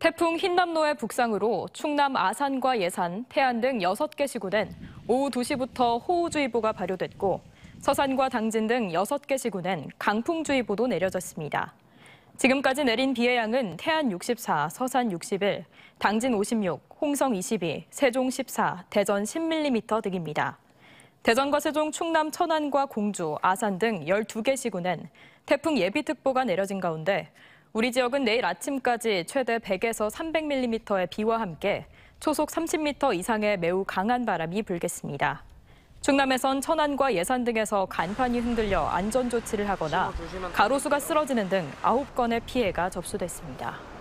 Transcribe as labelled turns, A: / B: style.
A: 태풍 흰남노의 북상으로 충남 아산과 예산, 태안 등 6개 시군엔 오후 2시부터 호우주의보가 발효됐고 서산과 당진 등 6개 시군엔 강풍주의보도 내려졌습니다. 지금까지 내린 비의 양은 태안 64, 서산 61, 당진 56, 홍성 22, 세종 14, 대전 10mm 등입니다. 대전과 세종, 충남, 천안과 공주, 아산 등 12개 시군엔 태풍 예비특보가 내려진 가운데 우리 지역은 내일 아침까지 최대 100에서 300mm의 비와 함께 초속 30m 이상의 매우 강한 바람이 불겠습니다. 충남에선 천안과 예산 등에서 간판이 흔들려 안전 조치를 하거나 가로수가 쓰러지는 등 9건의 피해가 접수됐습니다.